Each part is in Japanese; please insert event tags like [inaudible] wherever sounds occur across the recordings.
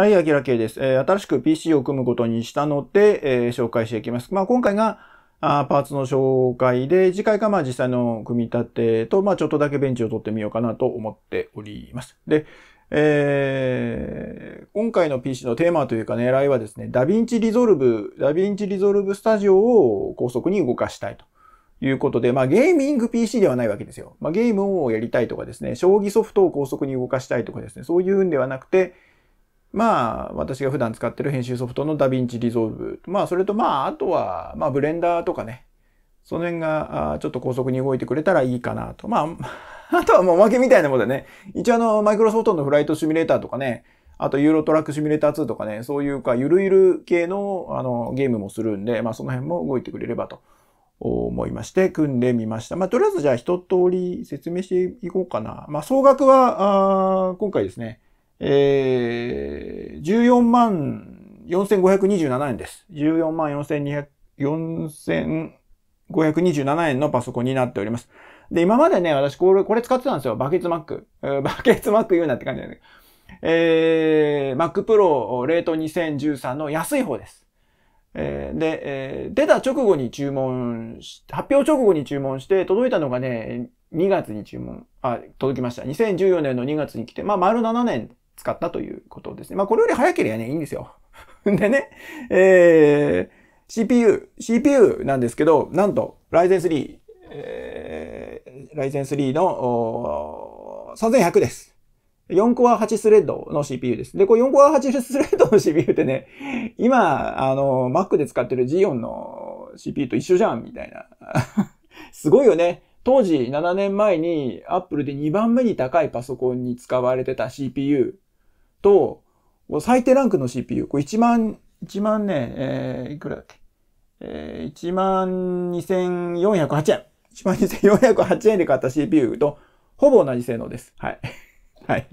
はい、あきらけいです。えー、新しく PC を組むことにしたので、えー、紹介していきます。まあ、今回があーパーツの紹介で、次回がまあ実際の組み立てと、まあ、ちょっとだけベンチを取ってみようかなと思っております。で、えー、今回の PC のテーマというか狙いはですね、ダヴィンチリゾルブ、ダヴィンチリゾルブスタジオを高速に動かしたいと。いうことで、まあゲーミング PC ではないわけですよ。まあゲームをやりたいとかですね、将棋ソフトを高速に動かしたいとかですね、そういうんではなくて、まあ、私が普段使ってる編集ソフトのダヴィンチリゾーブ。まあ、それとまあ、あとは、まあ、ブレンダーとかね。その辺が、ちょっと高速に動いてくれたらいいかなと。まあ、[laughs] あとはもうおまけみたいなものでね。一応あの、マイクロソフトのフライトシミュレーターとかね。あと、ユーロトラックシミュレーター2とかね、そういうか、ゆるゆる系の、あの、ゲームもするんで、まあ、その辺も動いてくれればと思いまして、組んでみました。まあ、とりあえずじゃあ一通り説明していこうかな。まあ、総額は、あ今回ですね、えー、14万4527円です。14万4200、4527円のパソコンになっております。で、今までね、私これ、これ使ってたんですよ。バケツマック。[laughs] バケツマック言うなって感じだね。えー、Mac Pro レート2013の安い方です。えー、で、えー、出た直後に注文し、発表直後に注文して、届いたのがね、2月に注文、あ、届きました。2014年の2月に来て、まあ、丸7年使ったということですね。まあ、これより早ければね、いいんですよ。[laughs] でね、えー、CPU、CPU なんですけど、なんと、Ryzen 3、えー、Ryzen 3の3100です。4コア8スレッドの CPU です。で、これ4コア8スレッドの CPU ってね、今、あの、Mac で使ってる G4 の CPU と一緒じゃん、みたいな。[laughs] すごいよね。当時7年前に Apple で2番目に高いパソコンに使われてた CPU と、最低ランクの CPU、これ1万、1万ね、えー、いくらだっけえー、1万2408円。1万2408円で買った CPU とほぼ同じ性能です。はい。[laughs] はい。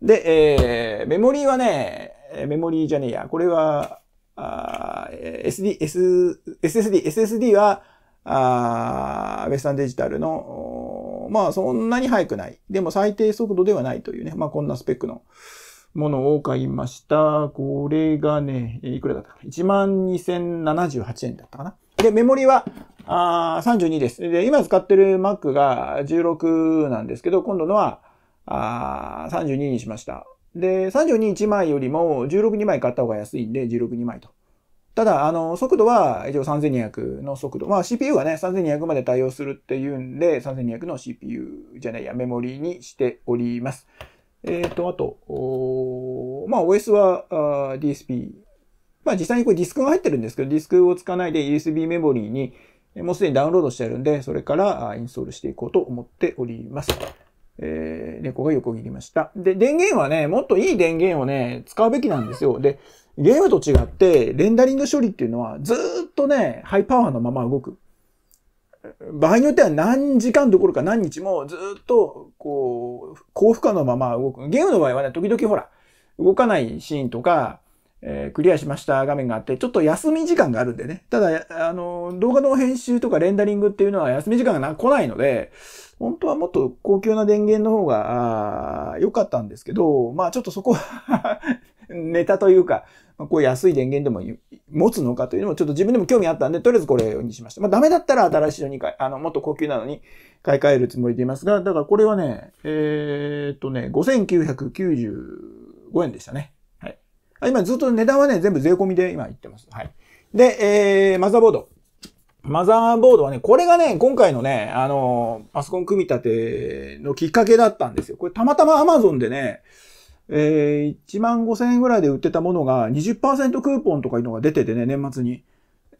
で、えー、メモリーはね、メモリーじゃねえや。これは、あ SD、S、SSD、SSD は、あウェスタンデジタルの、まあそんなに速くない。でも最低速度ではないというね。まあこんなスペックの。ものを買いました。これがね、いくらだったかな ?12,078 円だったかなで、メモリは、あ32です。で、今使ってる Mac が16なんですけど、今度のは、あ32にしました。で、321枚よりも162枚買った方が安いんで、162枚と。ただ、あの、速度は一応3200の速度。まあ CPU がね、3200まで対応するっていうんで、3200の CPU じゃないや、メモリにしております。えっ、ー、と、あと、まあ OS はあ DSP。まあ実際にこれディスクが入ってるんですけど、ディスクを使わないで USB メモリーにもうすでにダウンロードしてあるんで、それからインストールしていこうと思っております。えー、猫が横切りました。で、電源はね、もっといい電源をね、使うべきなんですよ。で、ゲームと違って、レンダリング処理っていうのはずっとね、ハイパワーのまま動く。場合によっては何時間どころか何日もずっと、こう、高負荷のまま動く。ゲームの場合はね、時々ほら、動かないシーンとか、えー、クリアしました画面があって、ちょっと休み時間があるんでね。ただ、あの、動画の編集とかレンダリングっていうのは休み時間が来ないので、本当はもっと高級な電源の方が良かったんですけど、まあちょっとそこは [laughs] ネタというか、まあ、こういう安い電源でも持つのかというのもちょっと自分でも興味あったんで、とりあえずこれにしました。まあ、ダメだったら新しいのにあの、もっと高級なのに買い替えるつもりでいますが、だからこれはね、えー、っとね、5995円でしたね。はい。あ今ずっと値段はね、全部税込みで今言ってます。はい。で、えー、マザーボード。マザーボードはね、これがね、今回のね、あの、パソコン組み立てのきっかけだったんですよ。これたまたま Amazon でね、えー、1万5千円ぐらいで売ってたものが20%クーポンとかいうのが出ててね、年末に。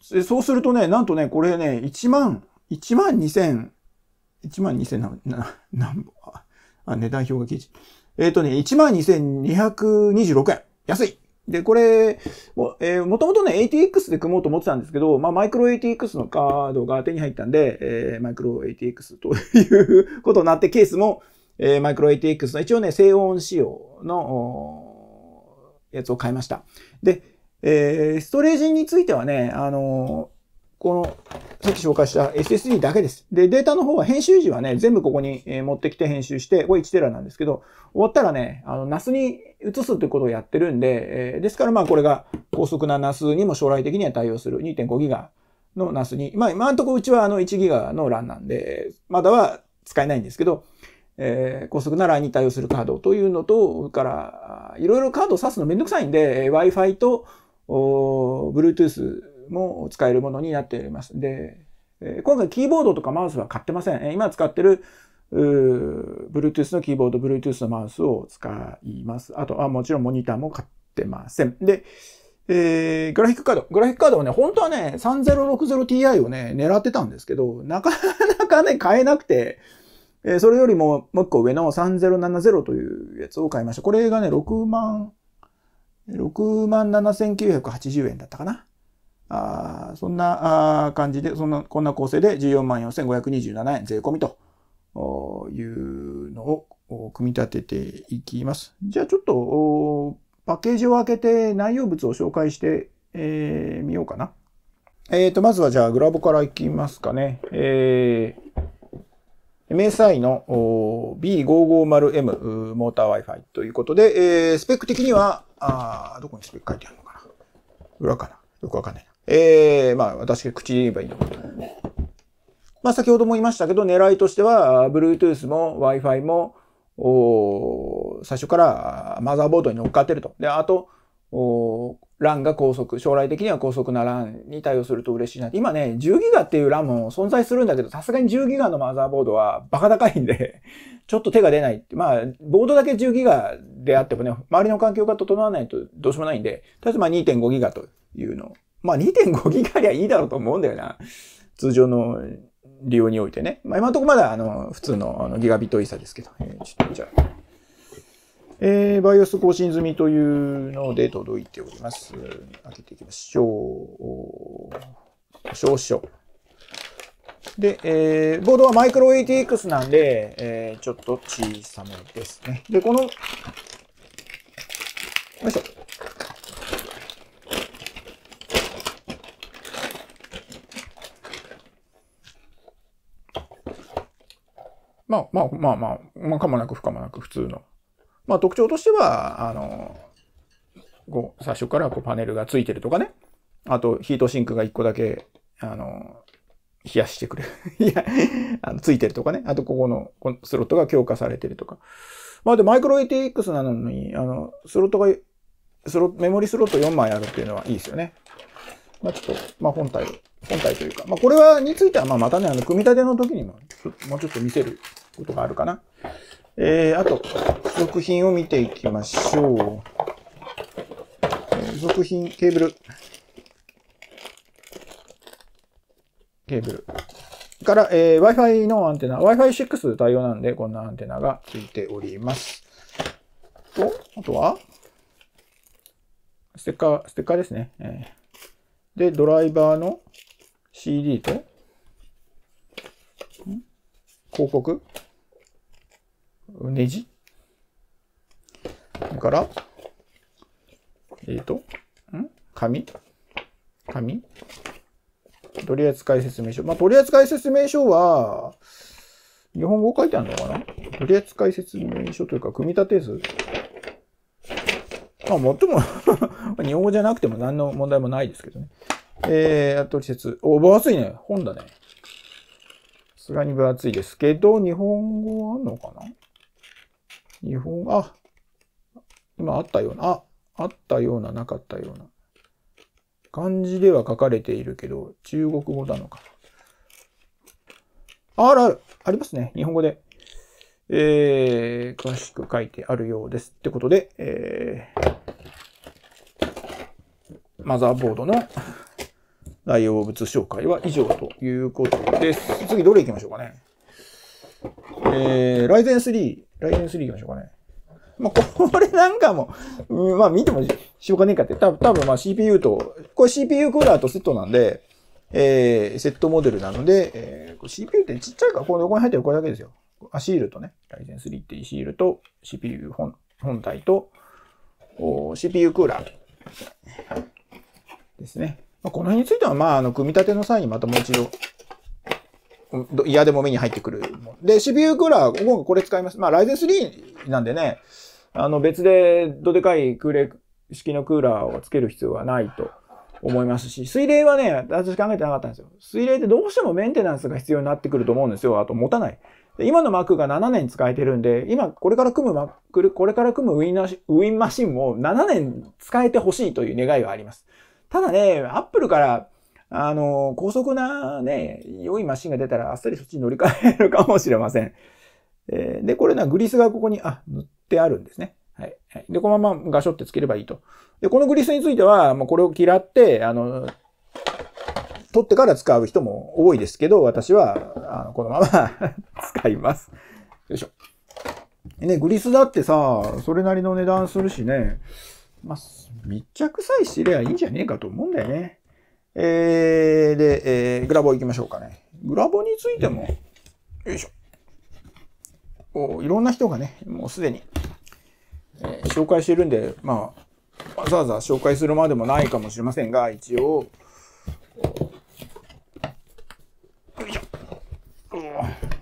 そうするとね、なんとね、これね、1万、1万2千、1万2千な、な、なんぼ、あ、値段表が記事。えっ、ー、とね、1万2226円。安い。で、これ、も、えー、もともとね、ATX で組もうと思ってたんですけど、まあ、マイクロ ATX のカードが手に入ったんで、えー、マイクロ ATX ということになってケースも、えー、マイクロ ATX の一応ね、静音仕様のやつを買いました。で、えー、ストレージについてはね、あのー、この、さっき紹介した SSD だけです。で、データの方は編集時はね、全部ここに持ってきて編集して、これ1テラなんですけど、終わったらね、あの、NAS に移すということをやってるんで、えー、ですからまあこれが高速な NAS にも将来的には対応する 2.5GB の NAS に、まあ今のところうちはあの 1GB の LAN なんで、まだは使えないんですけど、えー、高速ならに対応するカードというのと、から、いろいろカードを挿すのめんどくさいんで、Wi-Fi と Bluetooth も使えるものになっております。で、えー、今回キーボードとかマウスは買ってません。えー、今使ってる Bluetooth のキーボード、Bluetooth のマウスを使います。あと、はもちろんモニターも買ってません。で、えー、グラフィックカード。グラフィックカードはね、本当はね、3060Ti をね、狙ってたんですけど、なかなかね、買えなくて、えそれよりももう一個上の3070というやつを買いました。これがね、6万、6万7980円だったかな。あそんなあ感じで、そんな、こんな構成で14万4527円税込みというのを組み立てていきます。じゃあちょっと、パッケージを開けて内容物を紹介して、えー、みようかな。えっ、ー、と、まずはじゃあグラボからいきますかね。えー、MSI の B550M モーター Wi-Fi ということで、えー、スペック的には、あどこにスペック書いてあるのかな裏かなよくわかんないな。えー、まあ私が口で言えばいいのかまあ先ほども言いましたけど、狙いとしては、Bluetooth も Wi-Fi も、お最初からマザーボードに乗っかってると。で、あと、お LAN が高速、将来的には高速な欄に対応すると嬉しいな。今ね、10ギガっていう欄も存在するんだけど、さすがに10ギガのマザーボードはバカ高いんで [laughs] ちょっと手が出ない。まあ、ボードだけ10ギガであってもね、周りの環境が整わないとどうしようもないんで、とりあえずまあ2.5ギガというの。まあ2.5ギガりゃいいだろうと思うんだよな。通常の利用においてね。まあ今のところまだあの、普通のあのギガビットイーサですけど、えー、ちょっとじゃあ。えー、バイオス更新済みというので届いております。開けていきましょう。少々。で、えー、ボードはマイクロ ATX なんで、えー、ちょっと小さめですね。で、この、よいしょ。まあまあまあまあ、まあ、かもなく不可もなく普通のまあ、特徴としては、あの、こう最初からこうパネルがついてるとかね。あと、ヒートシンクが1個だけ、あの、冷やしてくれる。[laughs] いや、あのついてるとかね。あと、ここの、このスロットが強化されてるとか。まあ、で、マイクロ ATX なのに、あの、スロットが、スロメモリスロット4枚あるっていうのはいいですよね。まあ、ちょっと、まあ、本体、本体というか、まあ、これは、については、まあ、またね、あの、組み立ての時にも、もうちょっと見せることがあるかな。えー、あと、付属品を見ていきましょう。付属品、ケーブル。ケーブル。から、えー、Wi-Fi のアンテナ。Wi-Fi6 対応なんで、こんなアンテナがついております。と、あとは、ステッカー、ステッカーですね。えー、で、ドライバーの CD と、広告ネジだから、えっ、ー、と、ん紙紙取扱説明書。まあ、取扱説明書は、日本語書いてあるのかな取扱説明書というか、組み立て図まあ、もっとも [laughs] 日本語じゃなくても何の問題もないですけどね。えー、取説。お、分厚いね。本だね。さすがに分厚いですけど、日本語あんのかな日本、あ、今あったような、あ、あったような、なかったような。漢字では書かれているけど、中国語なのか。あら、ありますね。日本語で。えー、詳しく書いてあるようです。ってことで、えー、マザーボードの内容物紹介は以上ということです。次どれ行きましょうかね。えー、ライゼン3ライデン3行きましょうかね。まあ、これなんかも、うん、まあ見てもしようがねえかって、ん、たぶん、まあ CPU と、これ CPU クーラーとセットなんで、えー、セットモデルなので、えー、CPU ってちっちゃいから、この横に入ってるこれだけですよ。あ、シールとね、ライゼン3ってシールと CPU 本本体とお CPU クーラーと。ですね。まあ、この辺については、まあ、あの、組み立ての際にまたもう一度嫌でも目に入ってくる。で、ビュークーラー、今回これ使います。まあ、ライゼン3なんでね、あの、別で、どでかい空冷式のクーラーをつける必要はないと思いますし、水冷はね、私考えてなかったんですよ。水冷ってどうしてもメンテナンスが必要になってくると思うんですよ。あと、持たない。今の m が7年使えてるんで、今、これから組むこれから組むウィンウィンマシンも7年使えてほしいという願いがあります。ただね、アップルからあの、高速なね、良いマシンが出たらあっさりそっちに乗り換えるかもしれません。えー、で、これな、グリスがここに、あ、塗ってあるんですね。はい。で、このままガショってつければいいと。で、このグリスについては、もうこれを嫌って、あの、取ってから使う人も多いですけど、私は、あのこのまま [laughs] 使います。よいしょ。ね、グリスだってさ、それなりの値段するしね、まあ、密着さえしてりゃいいんじゃねえかと思うんだよね。えー、で、えー、グラボ行きましょうかね。グラボについても、よいしょ。いろんな人がね、もうすでに、えー、紹介してるんで、まあ、わざわざ紹介するまでもないかもしれませんが、一応、よいしょ。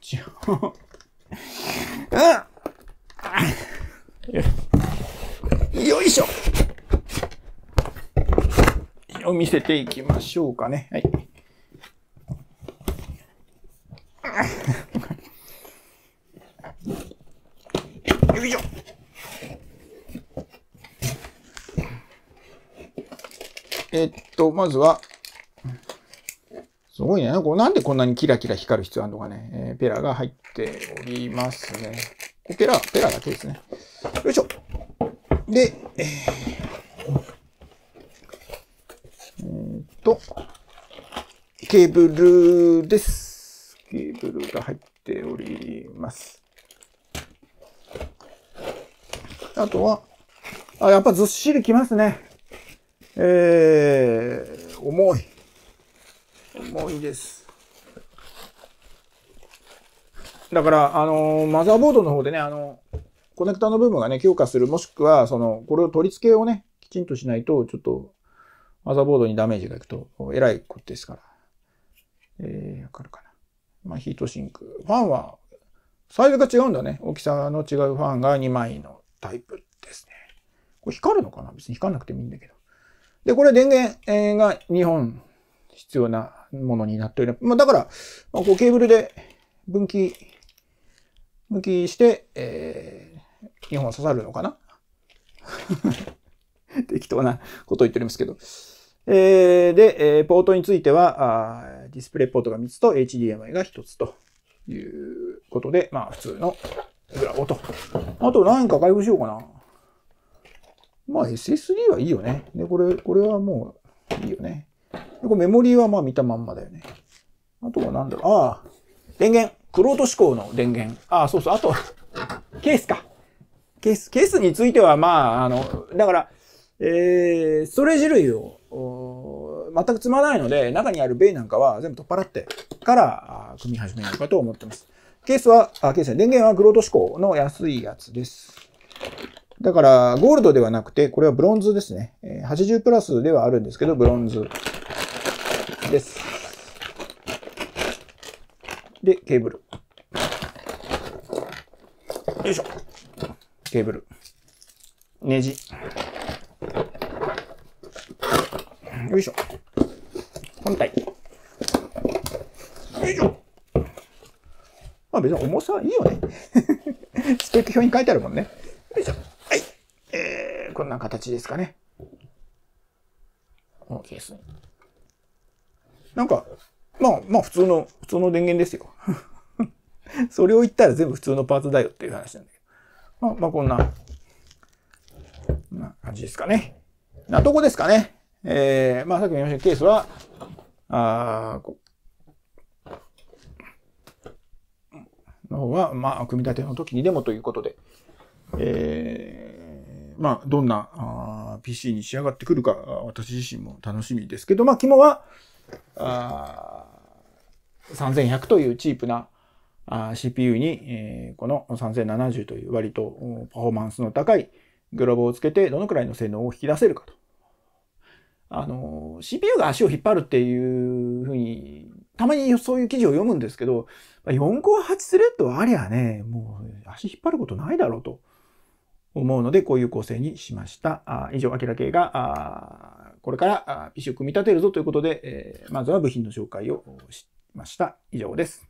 一応を見せていきましょうかね。はい。よいしょ。えっと、まずは、すごいね。なんでこんなにキラキラ光る必要あるのかね。えー、ペラが入っておりますね。ペラ、ペラだけですね。よいしょ。で、えーと、ケーブルです。ケーブルが入っております。あとは、あ、やっぱずっしりきますね。えー、重い。重いです。だから、あの、マザーボードの方でね、あの、コネクタの部分がね、強化する、もしくは、その、これを取り付けをね、きちんとしないと、ちょっとマザーボードにダメージがいくと、えらいことですから。えー、わかるかな。まあ、ヒートシンク。ファンは、サイズが違うんだね。大きさの違うファンが2枚のタイプですね。これ光るのかな別に光らなくてもいいんだけど。で、これ電源が2本必要なものになっております。まあ、だから、まあ、こうケーブルで分岐、分岐して、えー、2本刺さるのかな [laughs] 適当なことを言っておりますけど。えー、で、えー、ポートについては、あディスプレイポートが3つと HDMI が1つということで、まあ普通のブラボと。あと何か開封しようかな。まあ SSD はいいよね。で、これ、これはもういいよね。でこれメモリーはまあ見たまんまだよね。あとは何だろう。ああ、電源。クロート志向の電源。ああ、そうそう。あと、ケースか。ケース。ケースについてはまあ、あの、だから、えー、ストレージ類を全く積まないので、中にあるベイなんかは全部取っ払ってから組み始めようかと思ってます。ケースは、あ、ケースね、電源はグロート志向の安いやつです。だから、ゴールドではなくて、これはブロンズですね。80プラスではあるんですけど、ブロンズです。で、ケーブル。よいしょ。ケーブル。ネジ。よいしょ。本体。よいしょ。まあ別に重さはいいよね。[laughs] スペック表に書いてあるもんね。よいしょ。はい。えー、こんな形ですかね。このケースに。なんか、まあまあ普通の、普通の電源ですよ。[laughs] それを言ったら全部普通のパーツだよっていう話なんだけど。まあまあこんな、こんな感じですかね。なとこですかね。えー、まあ、さっきも言いましたケースは、あの方は、まあ、組み立ての時にでもということで、えー、まあ、どんなあ PC に仕上がってくるか、私自身も楽しみですけど、まあ、肝は、あ3100というチープなあ CPU に、えー、この3070という割とパフォーマンスの高いグローブをつけて、どのくらいの性能を引き出せるかとあの、CPU が足を引っ張るっていうふうに、たまにそういう記事を読むんですけど、4コア8スレッドありゃね、もう足引っ張ることないだろうと思うので、こういう構成にしました。あ以上、アキラ系が、あこれから PC を組み立てるぞということで、えー、まずは部品の紹介をしました。以上です。